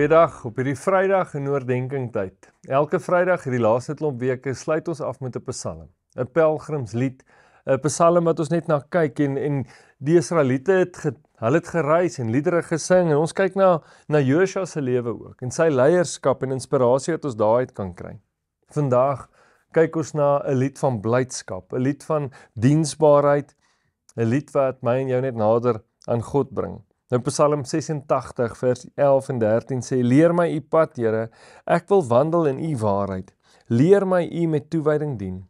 Goeiedag op hierdie Vrydag in oordeenking tyd. Elke Vrydag hierdie laaste klomp weke sluit ons af met 'n Psalm, 'n pelgrimslied, 'n Psalm wat ons net na kyk en en die Israeliete het ge, hulle het gereis en liedere gesing en ons kyk na na Josua se lewe ook en sy leierskap en inspirasie wat ons daaruit kan kry. Vandag kyk ons na 'n lied van blydskap, 'n lied van diensbaarheid, 'n lied wat my en jou net nader aan God bring. Nou Psalm 86 vers 11 en 13 sê: Leer my u pad, Here. Ek wil wandel in u waarheid. Leer my u met toewyding dien.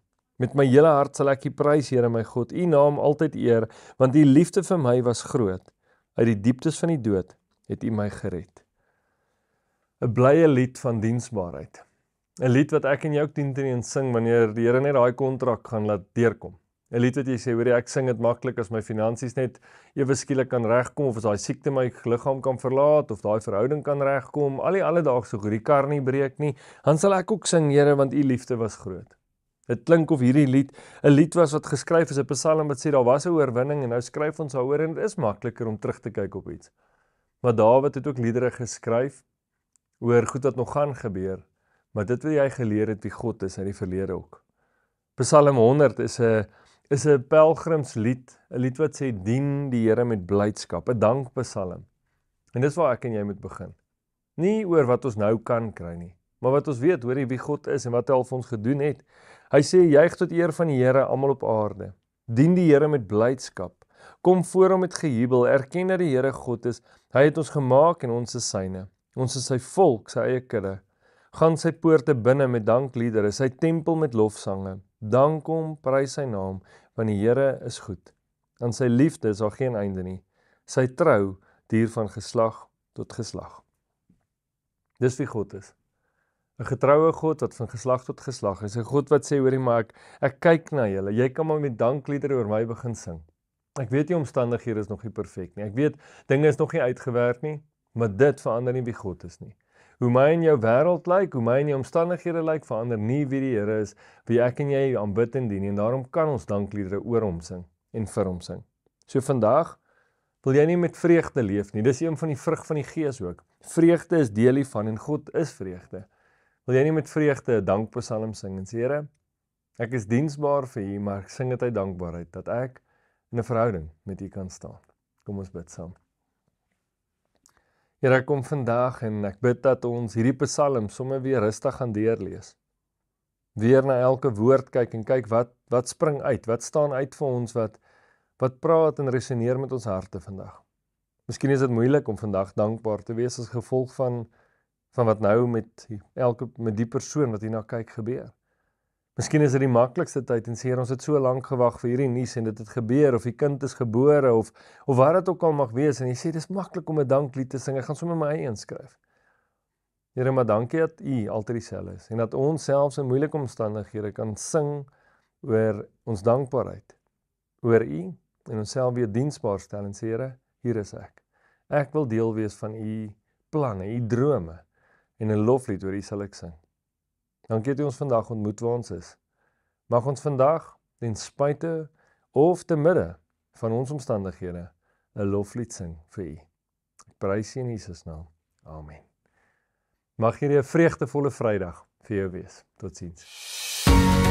Met my hele hart sal ek u prys, Here my God. U naam altyd eer, want u liefde vir my was groot. Uit die dieptes van die dood het u my gered. 'n Blye lied van diensbaarheid. 'n Lied wat ek en jy ook dien teen sing wanneer die Here net daai kontrak gaan laat deurkom. 'n lied wat jy sê hoor ek sing dit maklik as my finansies net ewe skielik kan regkom of as daai siekte my liggaam kan verlaat of daai verhouding kan regkom al die alledaagse goed die kar nie breek nie dan sal ek ook sing Here want u liefde was groot dit klink of hierdie lied 'n lied was wat geskryf is 'n psalm wat sê daar was 'n oorwinning en nou skryf ons daaroor en dit is makliker om terug te kyk op iets maar Dawid het ook liedere geskryf oor goed wat nog gaan gebeur maar dit wat hy geleer het wie God is uit die verlede ook Psalm 100 is 'n is 'n pelgrimslied, 'n lied wat sê dien die Here met blydskap, 'n dankpsalm. En dis waar ek en jy moet begin. Nie oor wat ons nou kan kry nie, maar wat ons weet, hoorie wie God is en wat hy al vir ons gedoen het. Hy sê juig tot eer van die Here almal op aarde. Dien die Here met blydskap. Kom voor hom met gejubel, erken dat die Here God is. Hy het ons gemaak en ons is syne. Ons is sy volk, sy eie kudde. Gaan sy poorte binne met dankliedere, sy tempel met lofsange. Dank hom, prys sy naam, want die Here is goed. Aan sy liefde is daar geen einde nie. Sy trou duur van geslag tot geslag. Dis wie God is. 'n Getroue God wat van geslag tot geslag is. 'n God wat sê hoorie maar ek ek kyk na julle. Jy kan maar met dankliedere oor my begin sing. Ek weet die omstandighede is nog nie perfek nie. Ek weet dinge is nog nie uitgewerk nie, maar dit verander nie wie God is nie hoe my en jou wêreld lyk, like, hoe my en jou omstandighede lyk, like, verander nie wie die Here is, wie ek en jy aanbid en dien en daarom kan ons dankliedere oor hom sing en vir hom sing. So vandag wil jy nie met vreugde leef nie. Dis een van die vrug van die Gees ook. Vreugde is deel hiervan en God is vreugde. Wil jy nie met vreugde 'n dankpsalm sing en sê Here, ek is diensbaar vir U, maar ek sing dit uit dankbaarheid dat ek in 'n verhouding met U kan staan. Kom ons bid saam. Here ek kom vandag en ek bid dat ons hierdie Psalm sommer weer rustig gaan deurlees. Weer na elke woord kyk en kyk wat wat spring uit, wat staan uit vir ons wat wat praat en resoneer met ons harte vandag. Miskien is dit moeilik om vandag dankbaar te wees as gevolg van van wat nou met elke met die persoon wat hier na kyk gebeur. Miskien is dit die maklikste tyd en sê ons het so lank gewag vir hierdie nuus en dit het gebeur of die kind is gebore of of wat dit ook al mag wees en jy sê dis maklik om 'n danklied te sing. Ek gaan sommer my eie inskryf. Here, maar dankie dat U altyd dieselfde is en dat ons selfs in moeilike omstandighede kan sing oor ons dankbaarheid oor U en onsself weer diensbaar stel en sê Here, hier is ek. Ek wil deel wees van U planne, U drome en 'n loflied oor U sal ek sing. Dankie dat ons vandag ontmoet waar ons is. Mag ons vandag ten spyte of te midde van ons omstandighede 'n loflied sing vir U. Ek prys U in Jesus naam. Amen. Mag hierdie 'n vreugdevolle Vrydag vir jou wees. Totsiens. Musik